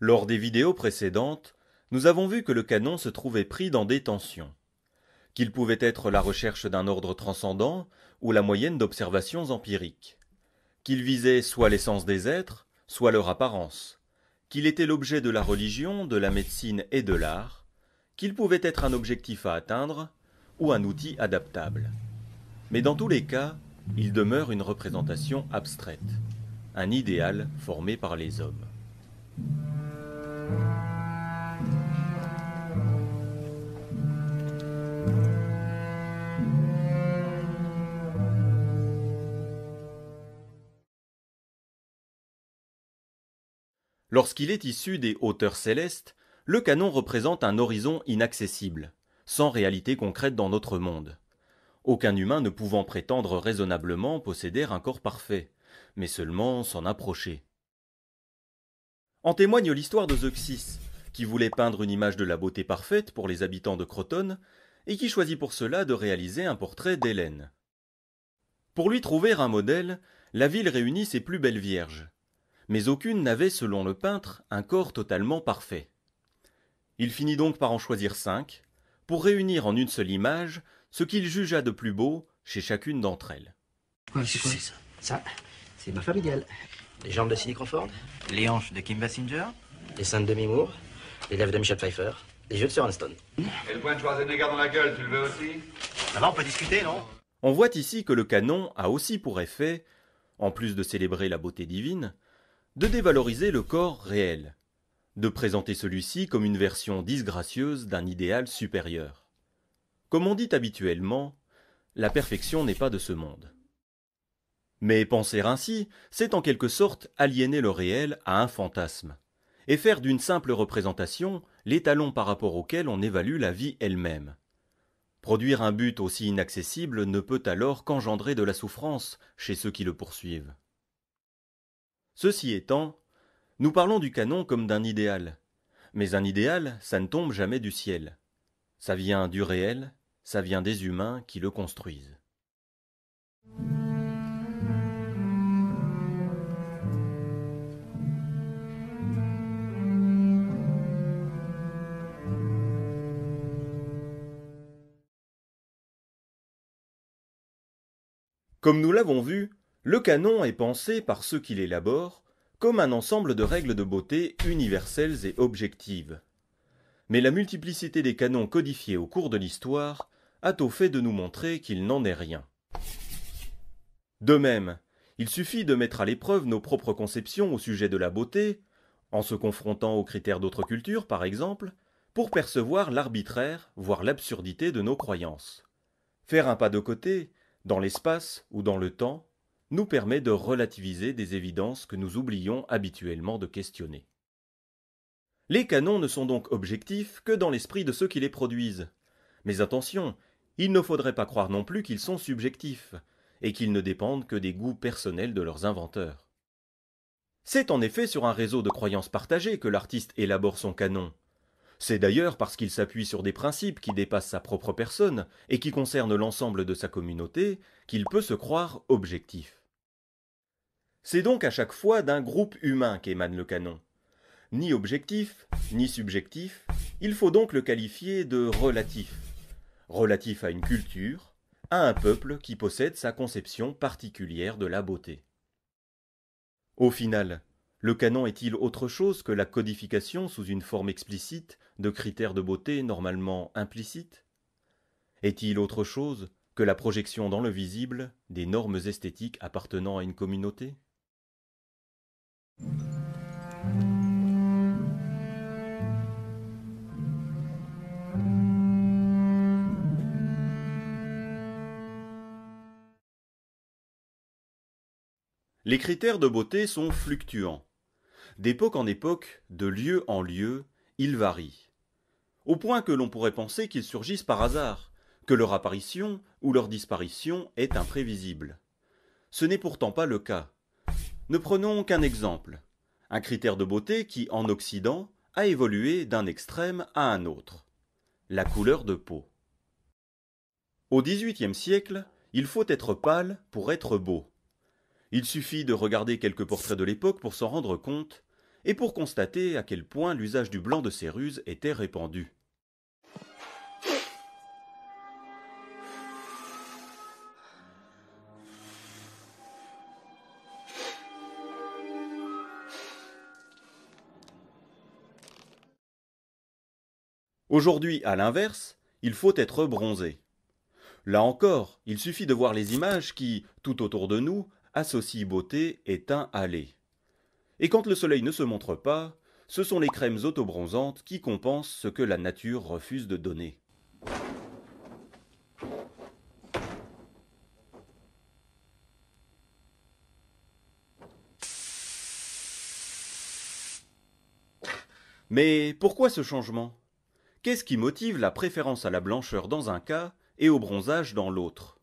Lors des vidéos précédentes, nous avons vu que le canon se trouvait pris dans des tensions, qu'il pouvait être la recherche d'un ordre transcendant ou la moyenne d'observations empiriques, qu'il visait soit l'essence des êtres, soit leur apparence, qu'il était l'objet de la religion, de la médecine et de l'art, qu'il pouvait être un objectif à atteindre ou un outil adaptable. Mais dans tous les cas, il demeure une représentation abstraite, un idéal formé par les hommes. Lorsqu'il est issu des hauteurs célestes, le canon représente un horizon inaccessible, sans réalité concrète dans notre monde aucun humain ne pouvant prétendre raisonnablement posséder un corps parfait, mais seulement s'en approcher. En témoigne l'histoire de Zeuxis, qui voulait peindre une image de la beauté parfaite pour les habitants de Crotone, et qui choisit pour cela de réaliser un portrait d'Hélène. Pour lui trouver un modèle, la ville réunit ses plus belles vierges. Mais aucune n'avait, selon le peintre, un corps totalement parfait. Il finit donc par en choisir cinq, pour réunir en une seule image ce qu'il jugea de plus beau chez chacune d'entre elles. c'est ça c'est ma femme Les jambes de Cindy Crawford, les hanches de Kim Basinger, les seins de Demi Moore, les lèvres de Michel Pfeiffer, les jeux de Sir Anston. Et le point de Schwarzenegger dans la gueule, tu le veux aussi va, on peut discuter, non On voit ici que le canon a aussi pour effet, en plus de célébrer la beauté divine, de dévaloriser le corps réel, de présenter celui-ci comme une version disgracieuse d'un idéal supérieur. Comme on dit habituellement, la perfection n'est pas de ce monde. Mais penser ainsi, c'est en quelque sorte aliéner le réel à un fantasme, et faire d'une simple représentation l'étalon par rapport auquel on évalue la vie elle-même. Produire un but aussi inaccessible ne peut alors qu'engendrer de la souffrance chez ceux qui le poursuivent. Ceci étant, nous parlons du canon comme d'un idéal. Mais un idéal, ça ne tombe jamais du ciel. Ça vient du réel, ça vient des humains qui le construisent. Comme nous l'avons vu, le canon est pensé par ceux qui l'élaborent comme un ensemble de règles de beauté universelles et objectives. Mais la multiplicité des canons codifiés au cours de l'histoire a au fait de nous montrer qu'il n'en est rien. De même, il suffit de mettre à l'épreuve nos propres conceptions au sujet de la beauté, en se confrontant aux critères d'autres cultures par exemple, pour percevoir l'arbitraire, voire l'absurdité de nos croyances. Faire un pas de côté, dans l'espace ou dans le temps, nous permet de relativiser des évidences que nous oublions habituellement de questionner. Les canons ne sont donc objectifs que dans l'esprit de ceux qui les produisent. Mais attention, il ne faudrait pas croire non plus qu'ils sont subjectifs, et qu'ils ne dépendent que des goûts personnels de leurs inventeurs. C'est en effet sur un réseau de croyances partagées que l'artiste élabore son canon. C'est d'ailleurs parce qu'il s'appuie sur des principes qui dépassent sa propre personne et qui concernent l'ensemble de sa communauté qu'il peut se croire objectif. C'est donc à chaque fois d'un groupe humain qu'émane le canon. Ni objectif, ni subjectif, il faut donc le qualifier de relatif relatif à une culture, à un peuple qui possède sa conception particulière de la beauté. Au final, le canon est-il autre chose que la codification sous une forme explicite de critères de beauté normalement implicites Est-il autre chose que la projection dans le visible des normes esthétiques appartenant à une communauté Les critères de beauté sont fluctuants. D'époque en époque, de lieu en lieu, ils varient. Au point que l'on pourrait penser qu'ils surgissent par hasard, que leur apparition ou leur disparition est imprévisible. Ce n'est pourtant pas le cas. Ne prenons qu'un exemple, un critère de beauté qui, en Occident, a évolué d'un extrême à un autre. La couleur de peau. Au XVIIIe siècle, il faut être pâle pour être beau. Il suffit de regarder quelques portraits de l'époque pour s'en rendre compte et pour constater à quel point l'usage du blanc de ces était répandu. Aujourd'hui, à l'inverse, il faut être bronzé. Là encore, il suffit de voir les images qui, tout autour de nous, associe beauté est un aller. Et quand le soleil ne se montre pas, ce sont les crèmes autobronzantes qui compensent ce que la nature refuse de donner. Mais pourquoi ce changement Qu'est-ce qui motive la préférence à la blancheur dans un cas et au bronzage dans l'autre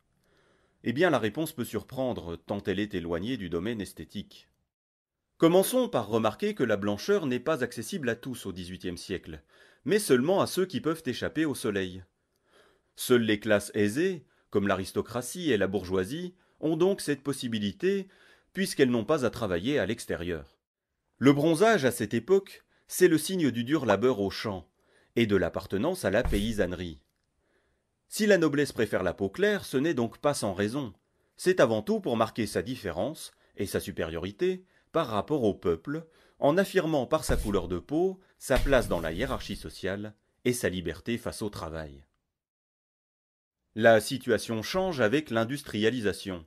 eh bien la réponse peut surprendre tant elle est éloignée du domaine esthétique. Commençons par remarquer que la blancheur n'est pas accessible à tous au XVIIIe siècle, mais seulement à ceux qui peuvent échapper au soleil. Seules les classes aisées, comme l'aristocratie et la bourgeoisie, ont donc cette possibilité, puisqu'elles n'ont pas à travailler à l'extérieur. Le bronzage, à cette époque, c'est le signe du dur labeur au champ, et de l'appartenance à la paysannerie. Si la noblesse préfère la peau claire, ce n'est donc pas sans raison. C'est avant tout pour marquer sa différence et sa supériorité par rapport au peuple, en affirmant par sa couleur de peau sa place dans la hiérarchie sociale et sa liberté face au travail. La situation change avec l'industrialisation.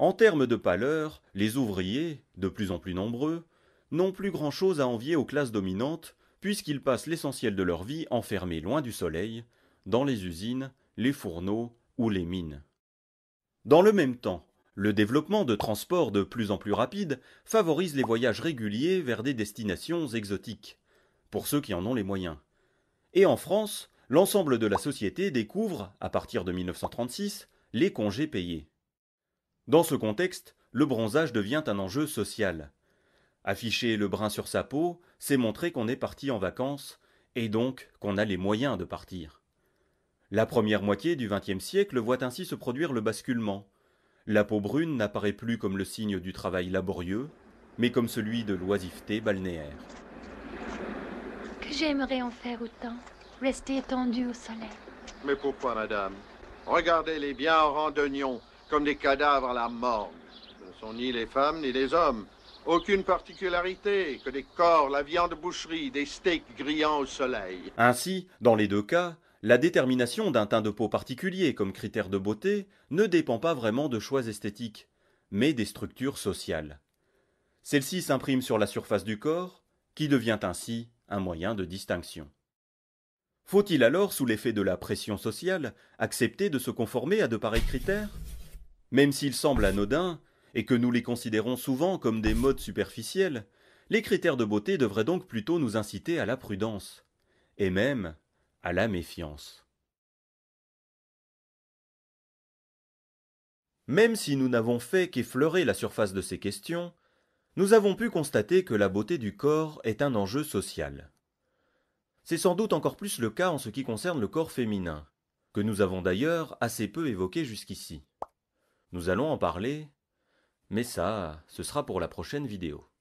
En termes de pâleur, les ouvriers, de plus en plus nombreux, n'ont plus grand-chose à envier aux classes dominantes, puisqu'ils passent l'essentiel de leur vie enfermés loin du soleil, dans les usines, les fourneaux ou les mines. Dans le même temps, le développement de transports de plus en plus rapides favorise les voyages réguliers vers des destinations exotiques, pour ceux qui en ont les moyens. Et en France, l'ensemble de la société découvre, à partir de 1936, les congés payés. Dans ce contexte, le bronzage devient un enjeu social. Afficher le brin sur sa peau, c'est montrer qu'on est parti en vacances, et donc qu'on a les moyens de partir. La première moitié du XXe siècle voit ainsi se produire le basculement. La peau brune n'apparaît plus comme le signe du travail laborieux, mais comme celui de l'oisiveté balnéaire. Que j'aimerais en faire autant, rester étendu au soleil. Mais pourquoi, madame Regardez-les biens en rang d'oignons, comme des cadavres à la morgue. Ce ne sont ni les femmes ni les hommes. Aucune particularité que des corps, la viande boucherie, des steaks grillants au soleil. Ainsi, dans les deux cas, la détermination d'un teint de peau particulier comme critère de beauté ne dépend pas vraiment de choix esthétiques, mais des structures sociales. celles ci s'impriment sur la surface du corps, qui devient ainsi un moyen de distinction. Faut-il alors, sous l'effet de la pression sociale, accepter de se conformer à de pareils critères Même s'ils semblent anodins, et que nous les considérons souvent comme des modes superficiels, les critères de beauté devraient donc plutôt nous inciter à la prudence. Et même, à la méfiance. Même si nous n'avons fait qu'effleurer la surface de ces questions, nous avons pu constater que la beauté du corps est un enjeu social. C'est sans doute encore plus le cas en ce qui concerne le corps féminin, que nous avons d'ailleurs assez peu évoqué jusqu'ici. Nous allons en parler, mais ça, ce sera pour la prochaine vidéo.